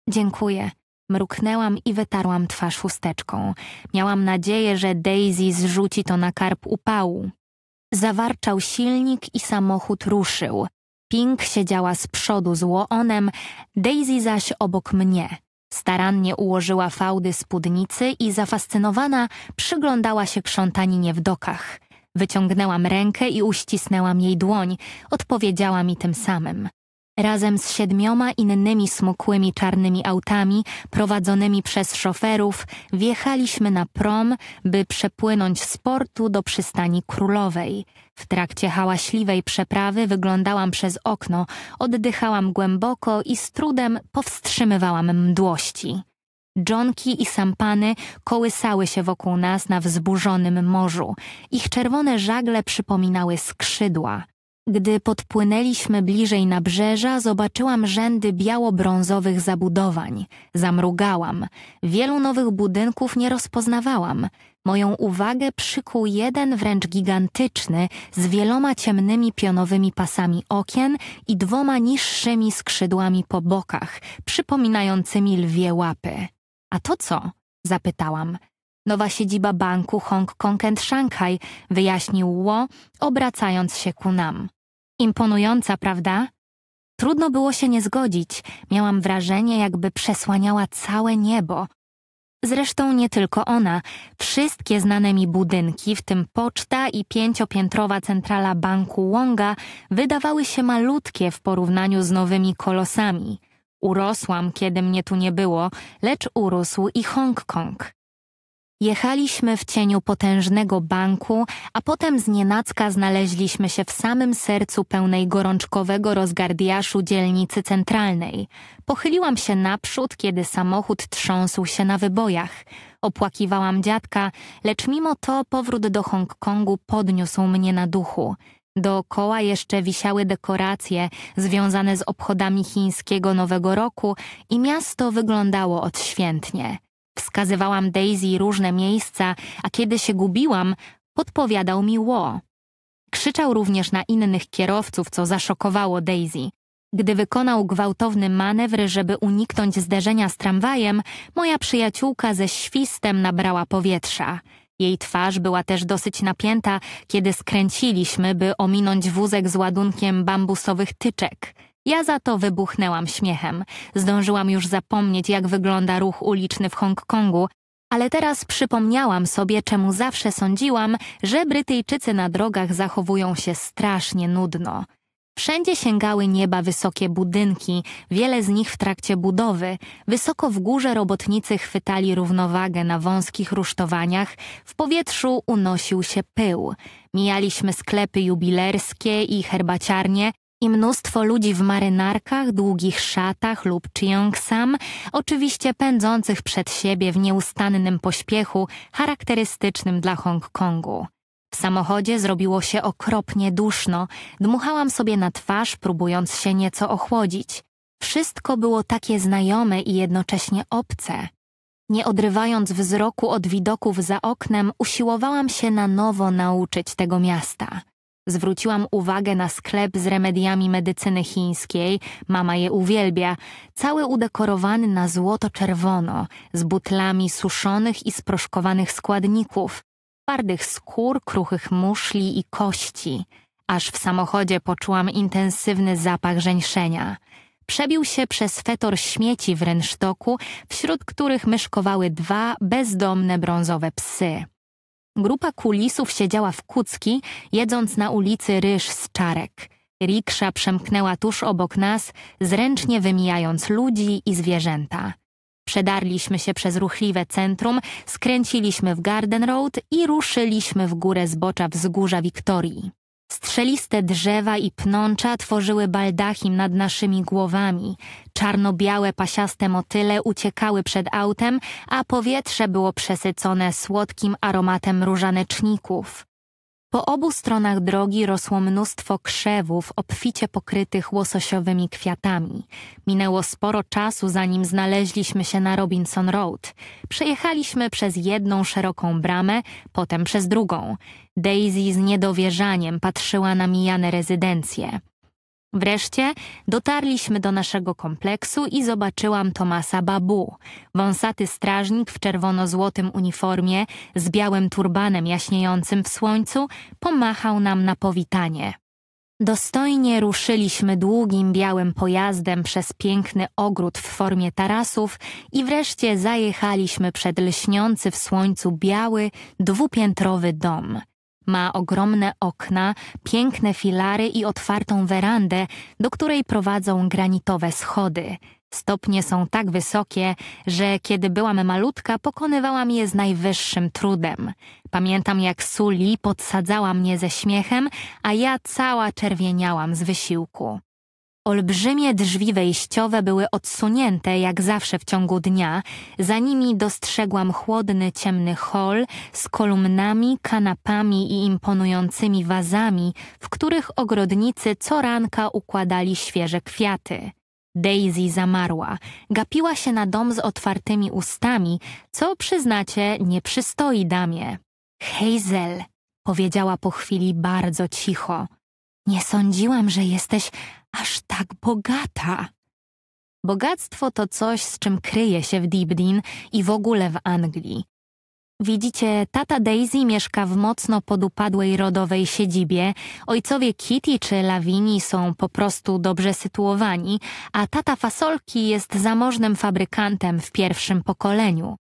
Dziękuję. Mruknęłam i wytarłam twarz chusteczką. Miałam nadzieję, że Daisy zrzuci to na karp upału. Zawarczał silnik i samochód ruszył. Pink siedziała z przodu z Łoonem, Daisy zaś obok mnie. Starannie ułożyła fałdy spódnicy i zafascynowana przyglądała się krzątaninie w dokach. Wyciągnęłam rękę i uścisnęłam jej dłoń, odpowiedziała mi tym samym razem z siedmioma innymi smukłymi czarnymi autami prowadzonymi przez szoferów wjechaliśmy na prom, by przepłynąć z portu do przystani królowej. W trakcie hałaśliwej przeprawy wyglądałam przez okno, oddychałam głęboko i z trudem powstrzymywałam mdłości. Dżonki i sampany kołysały się wokół nas na wzburzonym morzu. Ich czerwone żagle przypominały skrzydła. Gdy podpłynęliśmy bliżej nabrzeża, zobaczyłam rzędy biało-brązowych zabudowań. Zamrugałam. Wielu nowych budynków nie rozpoznawałam. Moją uwagę przykuł jeden wręcz gigantyczny, z wieloma ciemnymi pionowymi pasami okien i dwoma niższymi skrzydłami po bokach, przypominającymi lwie łapy. A to co? zapytałam. Nowa siedziba banku Hong Kong and Shanghai, wyjaśnił Ło, obracając się ku nam. Imponująca, prawda? Trudno było się nie zgodzić. Miałam wrażenie, jakby przesłaniała całe niebo. Zresztą nie tylko ona. Wszystkie znane mi budynki, w tym poczta i pięciopiętrowa centrala banku Wonga, wydawały się malutkie w porównaniu z nowymi kolosami. Urosłam, kiedy mnie tu nie było, lecz urósł i Hongkong. Jechaliśmy w cieniu potężnego banku, a potem z nienacka znaleźliśmy się w samym sercu pełnej gorączkowego rozgardiaszu dzielnicy centralnej. Pochyliłam się naprzód, kiedy samochód trząsł się na wybojach. Opłakiwałam dziadka, lecz mimo to powrót do Hongkongu podniósł mnie na duchu. Dookoła jeszcze wisiały dekoracje związane z obchodami chińskiego Nowego Roku i miasto wyglądało odświętnie. Wskazywałam Daisy różne miejsca, a kiedy się gubiłam, podpowiadał mi Ło. Krzyczał również na innych kierowców, co zaszokowało Daisy. Gdy wykonał gwałtowny manewr, żeby uniknąć zderzenia z tramwajem, moja przyjaciółka ze świstem nabrała powietrza. Jej twarz była też dosyć napięta, kiedy skręciliśmy, by ominąć wózek z ładunkiem bambusowych tyczek. Ja za to wybuchnęłam śmiechem. Zdążyłam już zapomnieć, jak wygląda ruch uliczny w Hongkongu, ale teraz przypomniałam sobie, czemu zawsze sądziłam, że Brytyjczycy na drogach zachowują się strasznie nudno. Wszędzie sięgały nieba wysokie budynki, wiele z nich w trakcie budowy. Wysoko w górze robotnicy chwytali równowagę na wąskich rusztowaniach, w powietrzu unosił się pył. Mijaliśmy sklepy jubilerskie i herbaciarnie, i mnóstwo ludzi w marynarkach, długich szatach lub sam, oczywiście pędzących przed siebie w nieustannym pośpiechu charakterystycznym dla Hongkongu. W samochodzie zrobiło się okropnie duszno, dmuchałam sobie na twarz, próbując się nieco ochłodzić. Wszystko było takie znajome i jednocześnie obce. Nie odrywając wzroku od widoków za oknem, usiłowałam się na nowo nauczyć tego miasta. Zwróciłam uwagę na sklep z remediami medycyny chińskiej, mama je uwielbia, cały udekorowany na złoto-czerwono, z butlami suszonych i sproszkowanych składników, twardych skór, kruchych muszli i kości. Aż w samochodzie poczułam intensywny zapach żeńszenia. Przebił się przez fetor śmieci w rynsztoku, wśród których myszkowały dwa bezdomne brązowe psy. Grupa kulisów siedziała w kucki, jedząc na ulicy ryż z czarek. Riksza przemknęła tuż obok nas, zręcznie wymijając ludzi i zwierzęta. Przedarliśmy się przez ruchliwe centrum, skręciliśmy w Garden Road i ruszyliśmy w górę zbocza wzgórza Wiktorii. Strzeliste drzewa i pnącza tworzyły baldachim nad naszymi głowami. Czarno-białe pasiaste motyle uciekały przed autem, a powietrze było przesycone słodkim aromatem różaneczników. Po obu stronach drogi rosło mnóstwo krzewów obficie pokrytych łososiowymi kwiatami. Minęło sporo czasu, zanim znaleźliśmy się na Robinson Road. Przejechaliśmy przez jedną szeroką bramę, potem przez drugą. Daisy z niedowierzaniem patrzyła na mijane rezydencje. Wreszcie dotarliśmy do naszego kompleksu i zobaczyłam Tomasa Babu, wąsaty strażnik w czerwono-złotym uniformie z białym turbanem jaśniejącym w słońcu pomachał nam na powitanie. Dostojnie ruszyliśmy długim białym pojazdem przez piękny ogród w formie tarasów i wreszcie zajechaliśmy przed lśniący w słońcu biały, dwupiętrowy dom – ma ogromne okna, piękne filary i otwartą werandę, do której prowadzą granitowe schody. Stopnie są tak wysokie, że kiedy byłam malutka, pokonywałam je z najwyższym trudem. Pamiętam, jak Suli podsadzała mnie ze śmiechem, a ja cała czerwieniałam z wysiłku. Olbrzymie drzwi wejściowe były odsunięte jak zawsze w ciągu dnia, za nimi dostrzegłam chłodny, ciemny hol z kolumnami, kanapami i imponującymi wazami, w których ogrodnicy co ranka układali świeże kwiaty. Daisy zamarła, gapiła się na dom z otwartymi ustami, co przyznacie nie przystoi damie. Hazel, powiedziała po chwili bardzo cicho. Nie sądziłam, że jesteś aż tak bogata. Bogactwo to coś, z czym kryje się w Dibdin i w ogóle w Anglii. Widzicie, tata Daisy mieszka w mocno podupadłej rodowej siedzibie, ojcowie Kitty czy Lawini są po prostu dobrze sytuowani, a tata Fasolki jest zamożnym fabrykantem w pierwszym pokoleniu.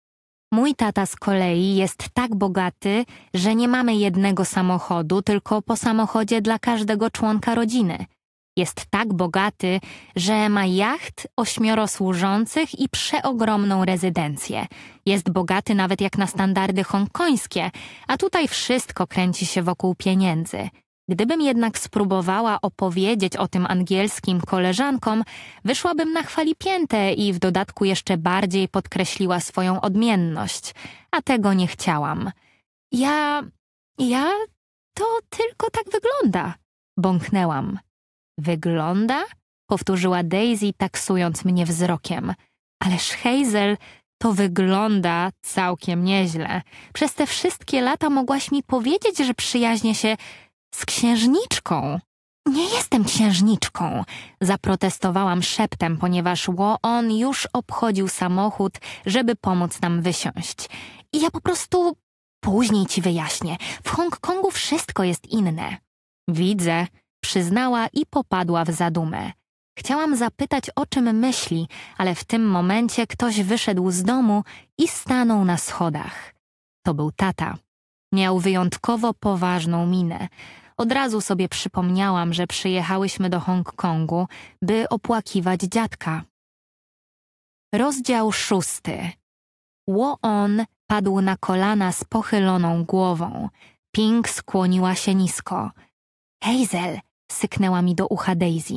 Mój tata z kolei jest tak bogaty, że nie mamy jednego samochodu, tylko po samochodzie dla każdego członka rodziny – jest tak bogaty, że ma jacht, ośmioro służących i przeogromną rezydencję. Jest bogaty nawet jak na standardy hongkońskie, a tutaj wszystko kręci się wokół pieniędzy. Gdybym jednak spróbowała opowiedzieć o tym angielskim koleżankom, wyszłabym na chwali pięte i w dodatku jeszcze bardziej podkreśliła swoją odmienność, a tego nie chciałam. Ja. ja. to tylko tak wygląda, bąknęłam. Wygląda? Powtórzyła Daisy, taksując mnie wzrokiem. Ależ Hazel to wygląda całkiem nieźle. Przez te wszystkie lata mogłaś mi powiedzieć, że przyjaźnię się z księżniczką. Nie jestem księżniczką, zaprotestowałam szeptem, ponieważ on już obchodził samochód, żeby pomóc nam wysiąść. I ja po prostu później ci wyjaśnię. W Hongkongu wszystko jest inne. Widzę, przyznała i popadła w zadumę. Chciałam zapytać, o czym myśli, ale w tym momencie ktoś wyszedł z domu i stanął na schodach. To był tata. Miał wyjątkowo poważną minę. Od razu sobie przypomniałam, że przyjechałyśmy do Hongkongu, by opłakiwać dziadka. Rozdział szósty. Wo-on padł na kolana z pochyloną głową. Pink skłoniła się nisko. Hazel, Syknęła mi do ucha Daisy.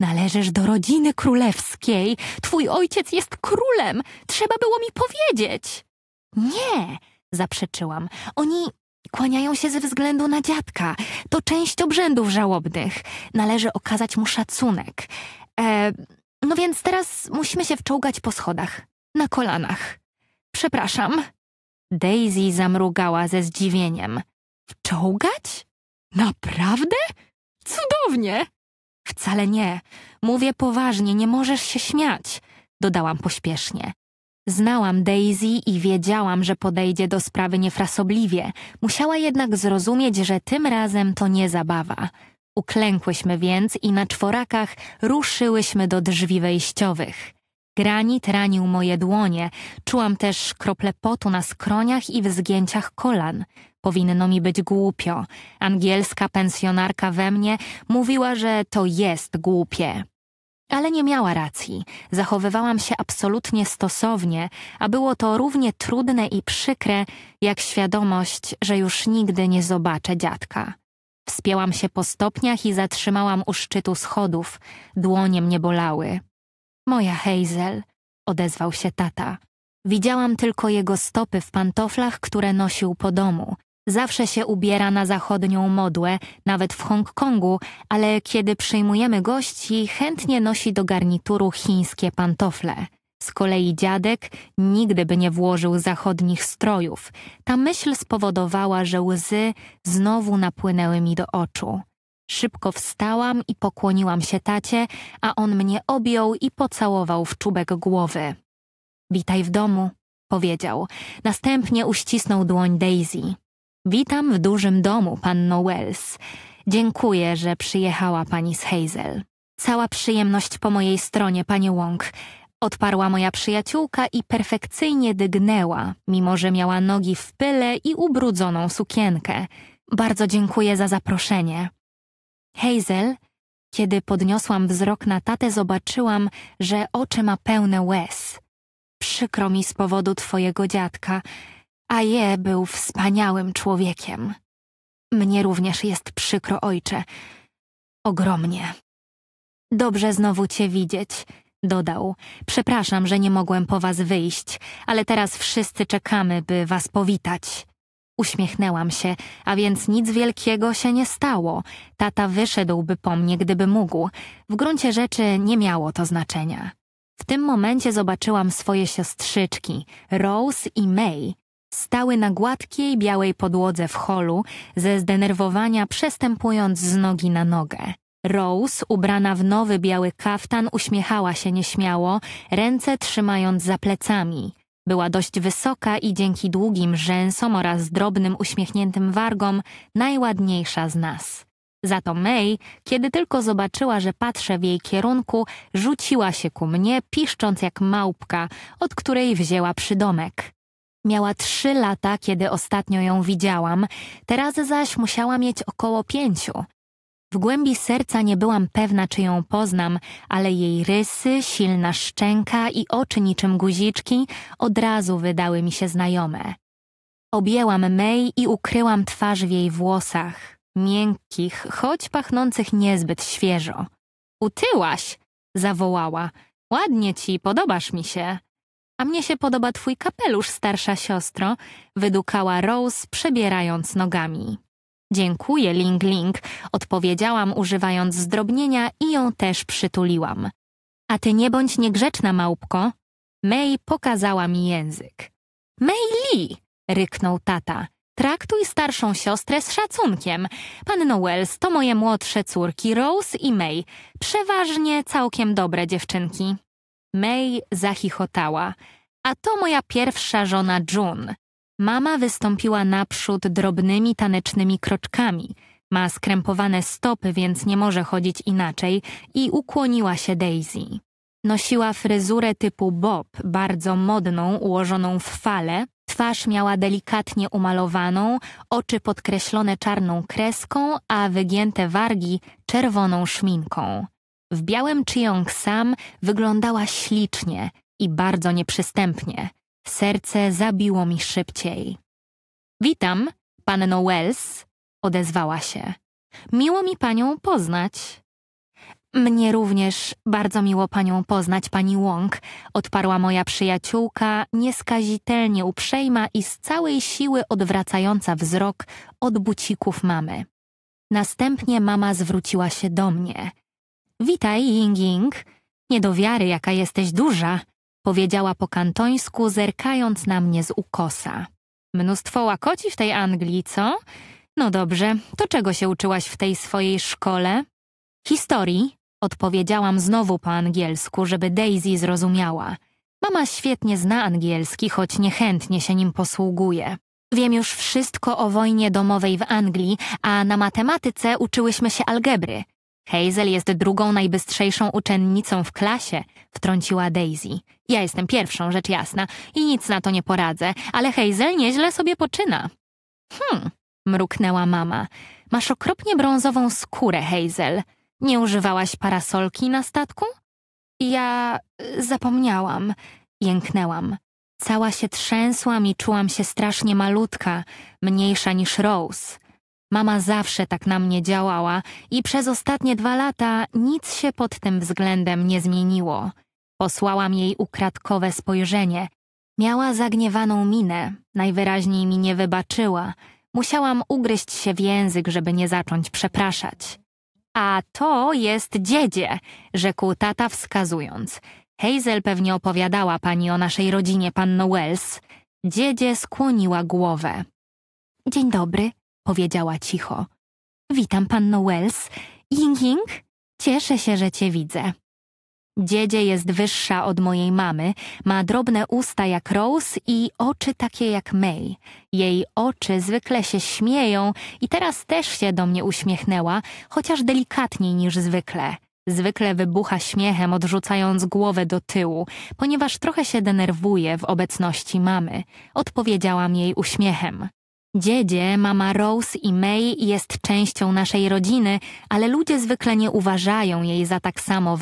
Należysz do rodziny królewskiej. Twój ojciec jest królem. Trzeba było mi powiedzieć. Nie, zaprzeczyłam. Oni kłaniają się ze względu na dziadka. To część obrzędów żałobnych. Należy okazać mu szacunek. E, no więc teraz musimy się wczołgać po schodach. Na kolanach. Przepraszam. Daisy zamrugała ze zdziwieniem. Wczołgać? Naprawdę? Cudownie! Wcale nie. Mówię poważnie, nie możesz się śmiać, dodałam pośpiesznie. Znałam Daisy i wiedziałam, że podejdzie do sprawy niefrasobliwie. Musiała jednak zrozumieć, że tym razem to nie zabawa. Uklękłyśmy więc i na czworakach ruszyłyśmy do drzwi wejściowych. Granit ranił moje dłonie, czułam też krople potu na skroniach i w zgięciach kolan. Powinno mi być głupio. Angielska pensjonarka we mnie mówiła, że to jest głupie. Ale nie miała racji. Zachowywałam się absolutnie stosownie, a było to równie trudne i przykre, jak świadomość, że już nigdy nie zobaczę dziadka. Wspięłam się po stopniach i zatrzymałam u szczytu schodów. Dłonie mnie bolały. Moja Hazel, odezwał się tata. Widziałam tylko jego stopy w pantoflach, które nosił po domu. Zawsze się ubiera na zachodnią modłę, nawet w Hongkongu, ale kiedy przyjmujemy gości, chętnie nosi do garnituru chińskie pantofle. Z kolei dziadek nigdy by nie włożył zachodnich strojów. Ta myśl spowodowała, że łzy znowu napłynęły mi do oczu. Szybko wstałam i pokłoniłam się tacie, a on mnie objął i pocałował w czubek głowy. Witaj w domu, powiedział. Następnie uścisnął dłoń Daisy. Witam w dużym domu, panno Wells. Dziękuję, że przyjechała pani z Hazel. Cała przyjemność po mojej stronie, panie Wong. Odparła moja przyjaciółka i perfekcyjnie dygnęła, mimo że miała nogi w pyle i ubrudzoną sukienkę. Bardzo dziękuję za zaproszenie. Hazel, kiedy podniosłam wzrok na tatę, zobaczyłam, że oczy ma pełne łez. Przykro mi z powodu twojego dziadka. A je był wspaniałym człowiekiem. Mnie również jest przykro, ojcze. Ogromnie. Dobrze znowu cię widzieć, dodał. Przepraszam, że nie mogłem po was wyjść, ale teraz wszyscy czekamy, by was powitać. Uśmiechnęłam się, a więc nic wielkiego się nie stało. Tata wyszedłby po mnie, gdyby mógł. W gruncie rzeczy nie miało to znaczenia. W tym momencie zobaczyłam swoje siostrzyczki, Rose i May, stały na gładkiej, białej podłodze w holu, ze zdenerwowania przestępując z nogi na nogę. Rose, ubrana w nowy biały kaftan, uśmiechała się nieśmiało, ręce trzymając za plecami. Była dość wysoka i dzięki długim rzęsom oraz drobnym uśmiechniętym wargom najładniejsza z nas. Za to May, kiedy tylko zobaczyła, że patrzę w jej kierunku, rzuciła się ku mnie, piszcząc jak małpka, od której wzięła przydomek. Miała trzy lata, kiedy ostatnio ją widziałam, teraz zaś musiała mieć około pięciu. W głębi serca nie byłam pewna, czy ją poznam, ale jej rysy, silna szczęka i oczy niczym guziczki od razu wydały mi się znajome. Objęłam May i ukryłam twarz w jej włosach, miękkich, choć pachnących niezbyt świeżo. Utyłaś! zawołała. Ładnie ci, podobasz mi się. A mnie się podoba twój kapelusz, starsza siostro, wydukała Rose, przebierając nogami. Dziękuję, Ling Ling, odpowiedziałam używając zdrobnienia i ją też przytuliłam. A ty nie bądź niegrzeczna, małpko. May pokazała mi język. May Lee, ryknął tata. Traktuj starszą siostrę z szacunkiem. Panno Wells to moje młodsze córki Rose i May. Przeważnie całkiem dobre dziewczynki. May zachichotała. A to moja pierwsza żona June. Mama wystąpiła naprzód drobnymi tanecznymi kroczkami. Ma skrępowane stopy, więc nie może chodzić inaczej i ukłoniła się Daisy. Nosiła fryzurę typu bob, bardzo modną, ułożoną w fale. Twarz miała delikatnie umalowaną, oczy podkreślone czarną kreską, a wygięte wargi czerwoną szminką. W białym Chiong Sam wyglądała ślicznie i bardzo nieprzystępnie. Serce zabiło mi szybciej. Witam, panno Wells, odezwała się. Miło mi panią poznać. Mnie również bardzo miło panią poznać, pani Łąk, odparła moja przyjaciółka, nieskazitelnie uprzejma i z całej siły odwracająca wzrok od bucików mamy. Następnie mama zwróciła się do mnie. Witaj, Ying Ying. Nie do wiary, jaka jesteś duża, powiedziała po kantońsku, zerkając na mnie z ukosa. Mnóstwo łakoci w tej Anglii, co? No dobrze, to czego się uczyłaś w tej swojej szkole? Historii, odpowiedziałam znowu po angielsku, żeby Daisy zrozumiała. Mama świetnie zna angielski, choć niechętnie się nim posługuje. Wiem już wszystko o wojnie domowej w Anglii, a na matematyce uczyłyśmy się algebry. Hazel jest drugą najbystrzejszą uczennicą w klasie, wtrąciła Daisy. Ja jestem pierwszą, rzecz jasna, i nic na to nie poradzę, ale Hazel nieźle sobie poczyna. Hm, mruknęła mama. Masz okropnie brązową skórę, Hazel. Nie używałaś parasolki na statku? Ja y, zapomniałam, jęknęłam. Cała się trzęsłam i czułam się strasznie malutka, mniejsza niż Rose. Mama zawsze tak na mnie działała i przez ostatnie dwa lata nic się pod tym względem nie zmieniło. Posłałam jej ukradkowe spojrzenie. Miała zagniewaną minę, najwyraźniej mi nie wybaczyła. Musiałam ugryźć się w język, żeby nie zacząć przepraszać. A to jest dziedzie, rzekł tata wskazując. Hazel pewnie opowiadała pani o naszej rodzinie, panno Wells. Dziedzie skłoniła głowę. Dzień dobry, powiedziała cicho. Witam, panno Wells. Ying Ying, cieszę się, że cię widzę. Dziedzie jest wyższa od mojej mamy, ma drobne usta jak Rose i oczy takie jak May. Jej oczy zwykle się śmieją i teraz też się do mnie uśmiechnęła, chociaż delikatniej niż zwykle. Zwykle wybucha śmiechem, odrzucając głowę do tyłu, ponieważ trochę się denerwuje w obecności mamy. Odpowiedziałam jej uśmiechem. Dziedzie, mama Rose i May jest częścią naszej rodziny, ale ludzie zwykle nie uważają jej za tak samo